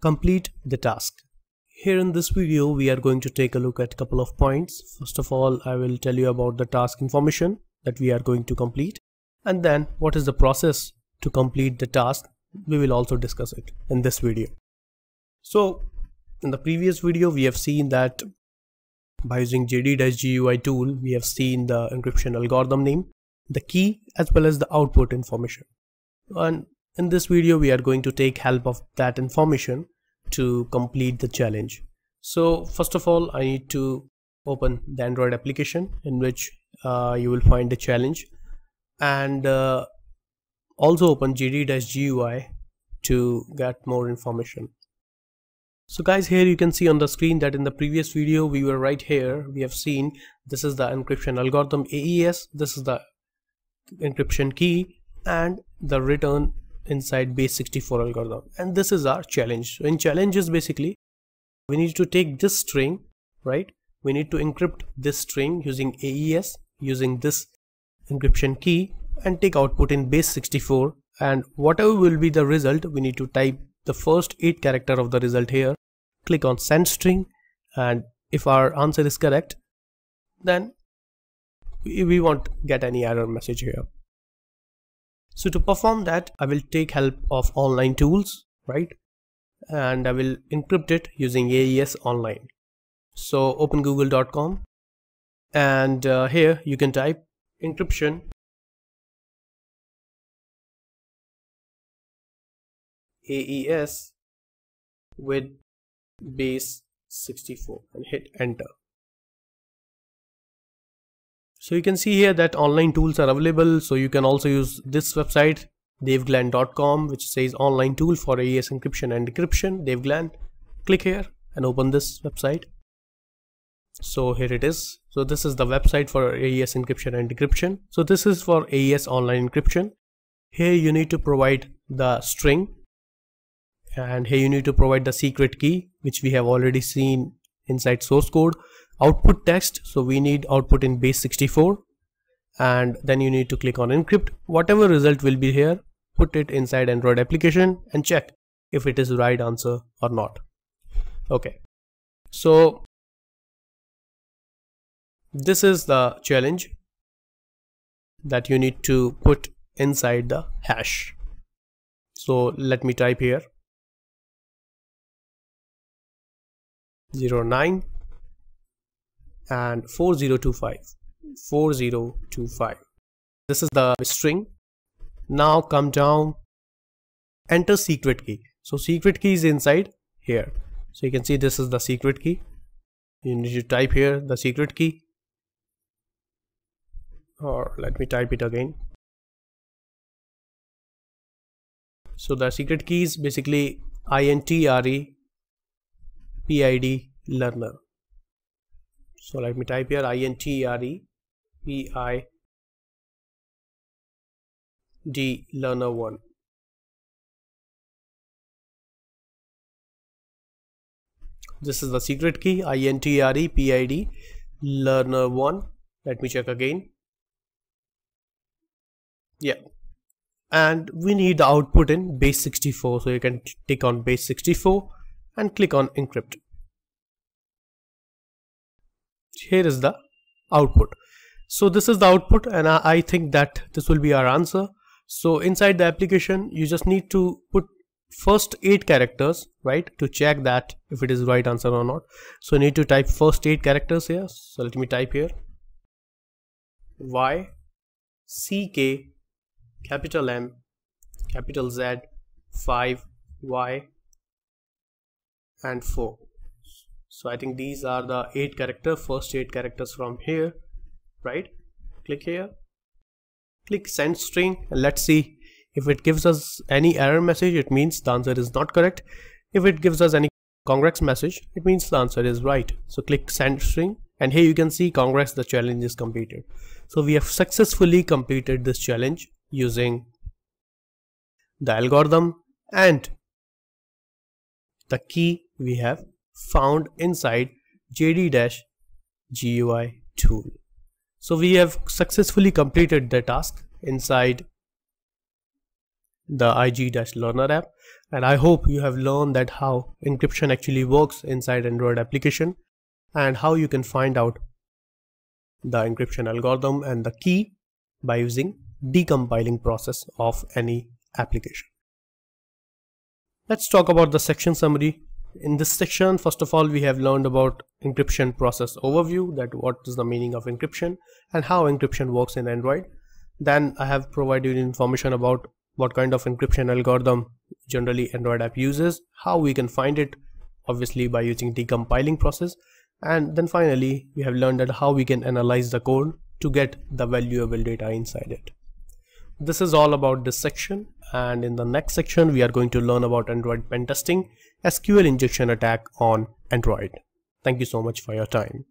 complete the task. Here in this video, we are going to take a look at a couple of points. First of all, I will tell you about the task information that we are going to complete. And then what is the process to complete the task? We will also discuss it in this video. So in the previous video, we have seen that by using JD-GUI tool, we have seen the encryption algorithm name, the key as well as the output information. And in this video, we are going to take help of that information to complete the challenge. So first of all, I need to open the Android application in which uh, you will find the challenge and uh, also open gd-gui to get more information. So guys here you can see on the screen that in the previous video we were right here we have seen this is the encryption algorithm AES this is the encryption key and the return inside base64 algorithm and this is our challenge so in challenge is basically we need to take this string right we need to encrypt this string using AES using this encryption key and take output in base64 and whatever will be the result we need to type the first 8 character of the result here click on send string and if our answer is correct then we won't get any error message here so to perform that, I will take help of online tools, right? And I will encrypt it using AES online. So open google.com and uh, here you can type encryption AES with base 64 and hit enter. So you can see here that online tools are available. So you can also use this website, daveglan.com, which says online tool for AES encryption and decryption, daveglan. Click here and open this website. So here it is. So this is the website for AES encryption and decryption. So this is for AES online encryption. Here you need to provide the string and here you need to provide the secret key which we have already seen inside source code output text so we need output in base 64 and then you need to click on encrypt whatever result will be here put it inside android application and check if it is right answer or not okay so this is the challenge that you need to put inside the hash so let me type here 09 and 4025 4025 this is the string now come down enter secret key so secret key is inside here so you can see this is the secret key you need to type here the secret key or let me type it again so the secret key is basically intre pid learner so let me type here intre pi d learner 1 this is the secret key intre pid learner 1 let me check again yeah and we need the output in base 64 so you can click on base 64 and click on encrypt here is the output so this is the output and I, think that this will be our answer so inside the application you just need to put first eight characters right to check that if it is right answer or not so you need to type first eight characters here so let me type here y c k capital m capital z 5 y and 4 so I think these are the eight character first eight characters from here right click here click send string and let's see if it gives us any error message it means the answer is not correct if it gives us any congrats message it means the answer is right so click send string and here you can see congrats the challenge is completed so we have successfully completed this challenge using the algorithm and the key we have found inside jd-gui tool. So we have successfully completed the task inside the ig-learner app and I hope you have learned that how encryption actually works inside Android application and how you can find out the encryption algorithm and the key by using decompiling process of any application. Let's talk about the section summary in this section first of all we have learned about encryption process overview that what is the meaning of encryption and how encryption works in android then i have provided information about what kind of encryption algorithm generally android app uses how we can find it obviously by using decompiling process and then finally we have learned that how we can analyze the code to get the valuable data inside it this is all about this section and in the next section we are going to learn about android pen testing SQL injection attack on Android. Thank you so much for your time.